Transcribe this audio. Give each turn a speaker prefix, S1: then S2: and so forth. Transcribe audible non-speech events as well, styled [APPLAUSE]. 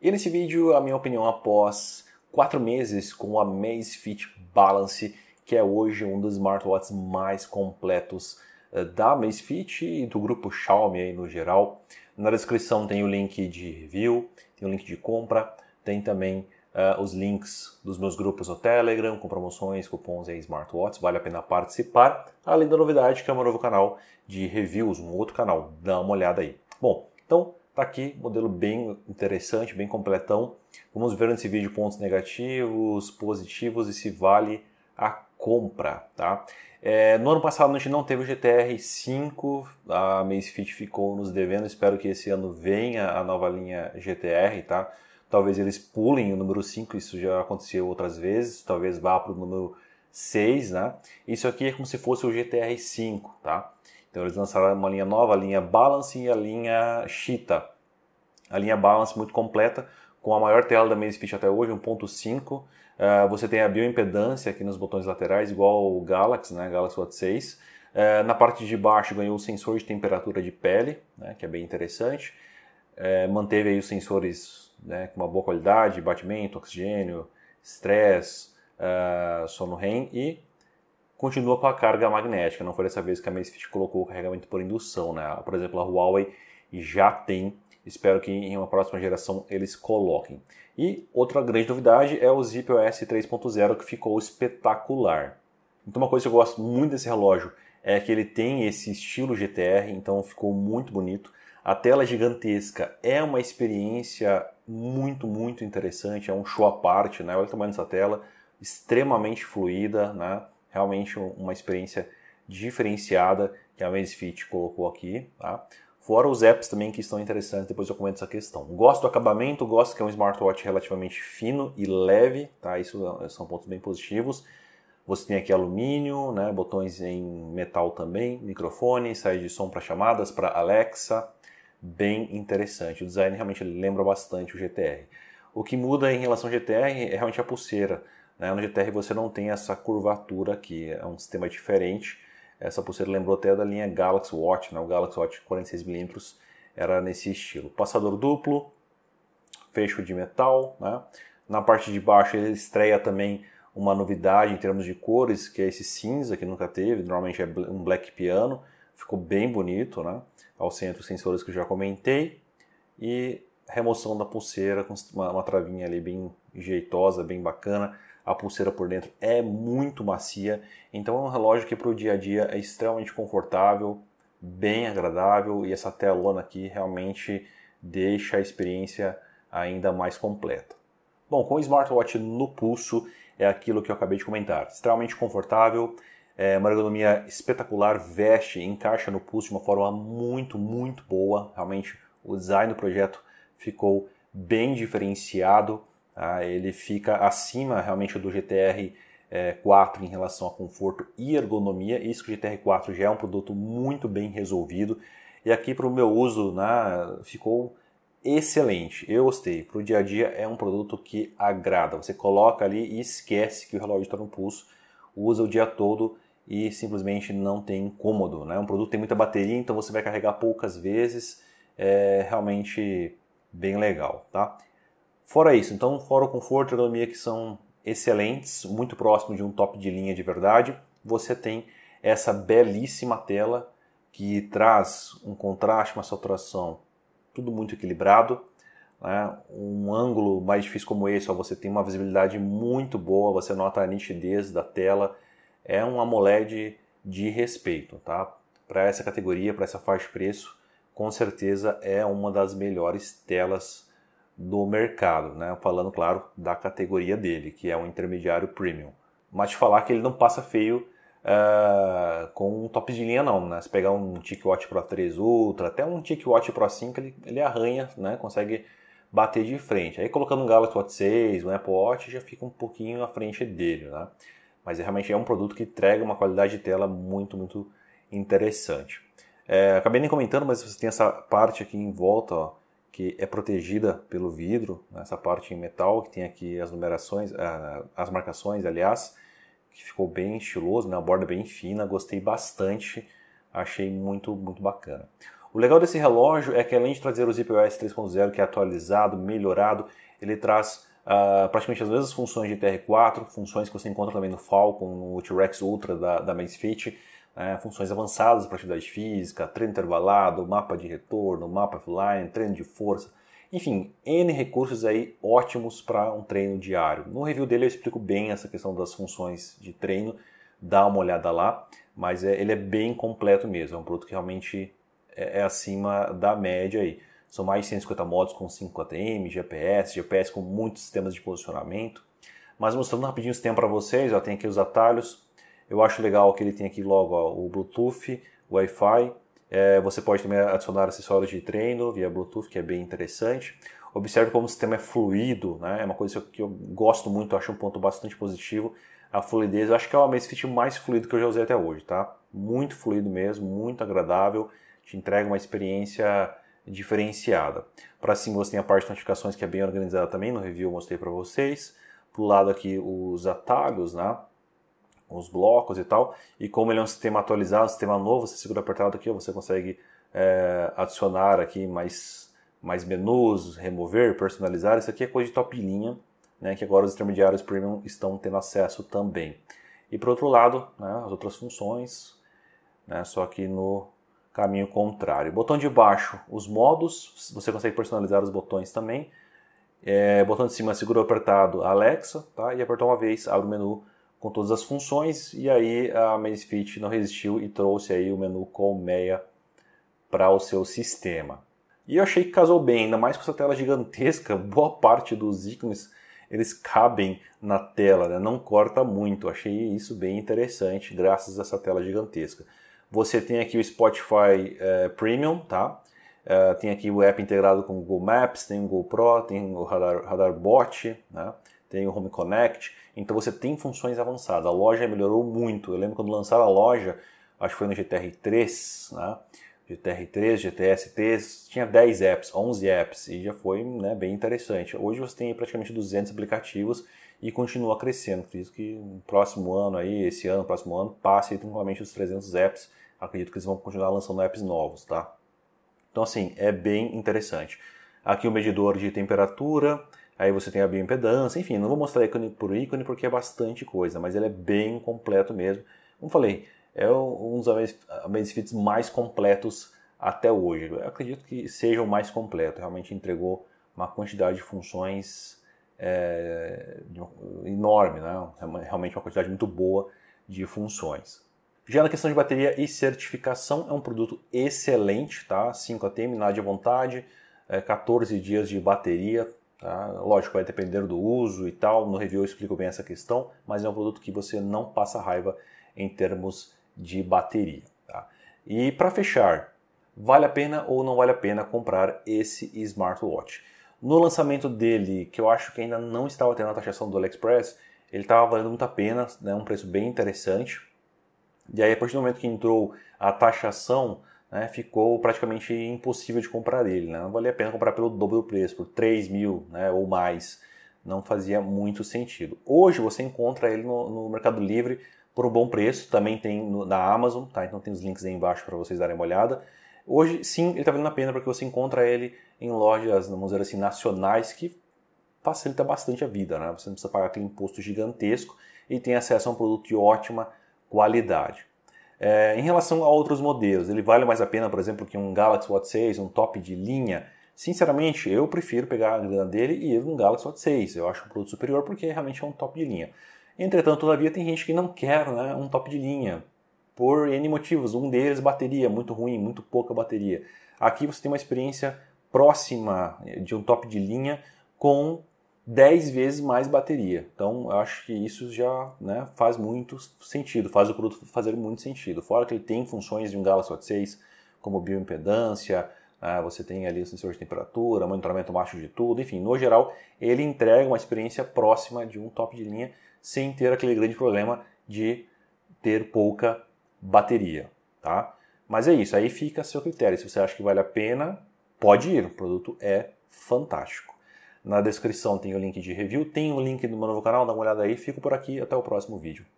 S1: E nesse vídeo, a minha opinião após quatro meses com a Amazfit Balance, que é hoje um dos smartwatches mais completos eh, da Amazfit e do grupo Xiaomi aí no geral. Na descrição tem o link de review, tem o link de compra, tem também uh, os links dos meus grupos no Telegram, com promoções, cupons e smartwatches, vale a pena participar. Além da novidade que é o meu novo canal de reviews, um outro canal, dá uma olhada aí. Bom, então tá aqui, modelo bem interessante, bem completão. Vamos ver nesse vídeo pontos negativos, positivos e se vale a compra. Tá? É, no ano passado a gente não teve o GTR 5, a Mace Fit ficou nos devendo, espero que esse ano venha a nova linha GTR, tá? Talvez eles pulem o número 5, isso já aconteceu outras vezes, talvez vá para o número 6, né? Isso aqui é como se fosse o GTR 5, tá? Então eles lançaram uma linha nova, a linha Balance e a linha Cheetah. A linha Balance muito completa, com a maior tela da Mazefish até hoje, 1.5. Uh, ah, você tem a bioimpedância aqui nos botões laterais, igual o Galaxy, né? Galaxy Watch 6. Uh, na parte de baixo ganhou o sensor de temperatura de pele, né? que é bem interessante. Uh, manteve aí os sensores né? com uma boa qualidade, batimento, oxigênio, estresse, ah, sono REM e continua com a carga magnética. Não foi dessa vez que a Amazfit colocou o carregamento por indução, né? Por exemplo, a Huawei já tem. Espero que em uma próxima geração eles coloquem. E outra grande novidade é o Zip OS 3.0 que ficou espetacular. Então uma coisa que eu gosto muito desse relógio é que ele tem esse estilo GTR, então ficou muito bonito. A tela é gigantesca é uma experiência muito, muito interessante, é um show à parte, né? Olha o tamanho dessa tela, extremamente fluida, né? realmente uma experiência diferenciada que a Amazfit colocou aqui, tá? Fora os apps também que estão interessantes, depois eu comento essa questão. Gosto do acabamento, gosto que é um smartwatch relativamente fino e leve, tá? Isso é são pontos bem positivos. Você tem aqui alumínio, né? botões em metal também, microfone, saída de som para chamadas, para Alexa, bem interessante. O design realmente lembra bastante o GTR. O que muda em relação ao GTR é realmente a pulseira. Na né? GTR Terra você não tem essa curvatura aqui, é um sistema diferente. Essa pulseira lembrou até da linha Galaxy Watch, né? o Galaxy Watch 46mm era nesse estilo. Passador duplo, fecho de metal. Né? Na parte de baixo ele estreia também uma novidade em termos de cores, que é esse cinza que nunca teve, normalmente é um black piano, ficou bem bonito, né? Ao centro, sensores que eu já comentei, e remoção da pulseira com uma, uma travinha ali bem jeitosa, bem bacana a pulseira por dentro é muito macia, então é um relógio que para o dia a dia é extremamente confortável, bem agradável e essa telona aqui realmente deixa a experiência ainda mais completa. Bom, com o smartwatch no pulso é aquilo que eu acabei de comentar. Extremamente confortável, é uma ergonomia espetacular, veste, encaixa no pulso de uma forma muito, muito boa. Realmente o design do projeto ficou bem diferenciado. Tá? Ele fica acima realmente do GTR é, 4 em relação a conforto e ergonomia. Isso que o GTR 4 já é um produto muito bem resolvido. E aqui para o meu uso né, ficou excelente. Eu gostei. Para o dia a dia é um produto que agrada. Você coloca ali e esquece que o relógio está no pulso, usa o dia todo e simplesmente não tem incômodo. Né? Um produto tem muita bateria, então você vai carregar poucas vezes. É realmente bem legal, tá? Fora isso, então, fora o conforto e ergonomia que são excelentes, muito próximo de um top de linha de verdade, você tem essa belíssima tela que traz um contraste, uma saturação, tudo muito equilibrado. Né? Um ângulo mais difícil como esse, ó, você tem uma visibilidade muito boa, você nota a nitidez da tela. É um AMOLED de respeito, tá? Para essa categoria, para essa faixa de preço, com certeza é uma das melhores telas do mercado, né? falando, claro, da categoria dele, que é um intermediário premium. Mas te falar que ele não passa feio uh, com um top de linha, não. Né? Se pegar um TicWatch Pro 3 Ultra, até um TicWatch Pro 5, ele, ele arranha, né? consegue bater de frente. Aí colocando um Galaxy Watch 6, um Apple Watch, já fica um pouquinho à frente dele. Né? Mas é realmente é um produto que entrega uma qualidade de tela muito, muito interessante. É, acabei nem comentando, mas você tem essa parte aqui em volta, ó, que é protegida pelo vidro, né, essa parte em metal que tem aqui as numerações, ah, as marcações, aliás, que ficou bem estiloso, na né, a borda bem fina, gostei bastante, achei muito, muito bacana. O legal desse relógio é que além de trazer o ZPOS 3.0, que é atualizado, melhorado, ele traz uh, praticamente as mesmas funções de TR4, funções que você encontra também no Falcon, no T-Rex Ultra da, da Fit é, funções avançadas para atividade física, treino intervalado, mapa de retorno, mapa offline, treino de força, enfim, N recursos aí ótimos para um treino diário. No review dele eu explico bem essa questão das funções de treino, dá uma olhada lá, mas é, ele é bem completo mesmo, é um produto que realmente é, é acima da média aí. São mais de 150 modos com 5 ATM, GPS, GPS com muitos sistemas de posicionamento. Mas mostrando rapidinho esse tempo para vocês, ó, tem aqui os atalhos, eu acho legal que ele tem aqui logo ó, o Bluetooth, Wi-Fi. É, você pode também adicionar acessórios de treino via Bluetooth, que é bem interessante. Observe como o sistema é fluido, né? é uma coisa que eu gosto muito, acho um ponto bastante positivo. A fluidez, eu acho que é o Amazfit mais fluido que eu já usei até hoje, tá? Muito fluido mesmo, muito agradável, te entrega uma experiência diferenciada. Para cima você tem a parte de notificações que é bem organizada também, no review eu mostrei para vocês. Para o lado aqui os atalhos, né? os blocos e tal. E como ele é um sistema atualizado, um sistema novo, você segura apertado aqui, você consegue é, adicionar aqui mais, mais menus, remover, personalizar. Isso aqui é coisa de top linha, né, que agora os intermediários premium estão tendo acesso também. E por outro lado, né, as outras funções, né, só que no caminho contrário. Botão de baixo, os modos, você consegue personalizar os botões também. É, botão de cima, segura apertado Alexa, tá? E apertou uma vez, abre o menu com todas as funções e aí a Amazfit não resistiu e trouxe aí o menu colmeia para o seu sistema. E eu achei que casou bem, ainda mais com essa tela gigantesca, [LAUGHS] boa parte dos ícones eles cabem na tela, né? não corta muito. Achei isso bem interessante, graças a essa tela gigantesca. Você tem aqui o Spotify eh, Premium, tá? Uh, tem aqui o app integrado com o Google Maps, tem o GoPro, tem o Radar, Radar Bot, né? tem o Home Connect. Então você tem funções avançadas. A loja melhorou muito. Eu lembro quando lançaram a loja, acho que foi no GTR3, né? GTR3, GTS3, tinha 10 apps, 11 apps, e já foi né, bem interessante. Hoje você tem praticamente 200 aplicativos e continua crescendo. Por isso que no próximo ano, aí, esse ano, próximo ano, passe tranquilamente os 300 apps. Acredito que eles vão continuar lançando apps novos, tá? Então, assim, é bem interessante. Aqui o medidor de temperatura, Aí você tem a bioimpedância, enfim, não vou mostrar ícone por ícone porque é bastante coisa, mas ele é bem completo mesmo. Como falei, é um dos Amazfits mais completos até hoje. Eu acredito que seja o mais completo, realmente entregou uma quantidade de funções é, enorme, né? É realmente uma quantidade muito boa de funções. Já na questão de bateria e certificação, é um produto excelente, tá? 5 ATM, nada de vontade, 14 é, dias de bateria, Tá? Lógico, vai depender do uso e tal. No review eu explico bem essa questão, mas é um produto que você não passa raiva em termos de bateria. Tá? E para fechar, vale a pena ou não vale a pena comprar esse smartwatch? No lançamento dele, que eu acho que ainda não estava tendo a taxação do AliExpress, ele estava valendo muito a pena, né, um preço bem interessante. E aí, a partir do momento que entrou a taxação né, ficou praticamente impossível de comprar ele. Né? Não valia a pena comprar pelo dobro do preço, por 3 mil né, ou mais. Não fazia muito sentido. Hoje você encontra ele no, no Mercado Livre por um bom preço, também tem no, na Amazon, tá? então tem os links aí embaixo para vocês darem uma olhada. Hoje sim, ele está valendo a pena porque você encontra ele em lojas, vamos dizer assim, nacionais que facilita bastante a vida. Né? Você não precisa pagar aquele imposto gigantesco e tem acesso a um produto de ótima qualidade. É, em relação a outros modelos, ele vale mais a pena, por exemplo, que um Galaxy Watch 6, um top de linha? Sinceramente, eu prefiro pegar a grana dele e ir num Galaxy Watch 6. Eu acho um produto superior porque realmente é um top de linha. Entretanto, todavia, tem gente que não quer né, um top de linha por N motivos. Um deles, bateria, muito ruim, muito pouca bateria. Aqui você tem uma experiência próxima de um top de linha com 10 vezes mais bateria. Então, eu acho que isso já né, faz muito sentido, faz o produto fazer muito sentido. Fora que ele tem funções de um Galaxy Watch 6, como bioimpedância, né, você tem ali o sensor de temperatura, monitoramento baixo de tudo, enfim, no geral, ele entrega uma experiência próxima de um top de linha, sem ter aquele grande problema de ter pouca bateria, tá? Mas é isso, aí fica a seu critério. Se você acha que vale a pena, pode ir, o produto é fantástico. Na descrição tem o link de review, tem o link do meu novo canal, dá uma olhada aí. Fico por aqui, até o próximo vídeo.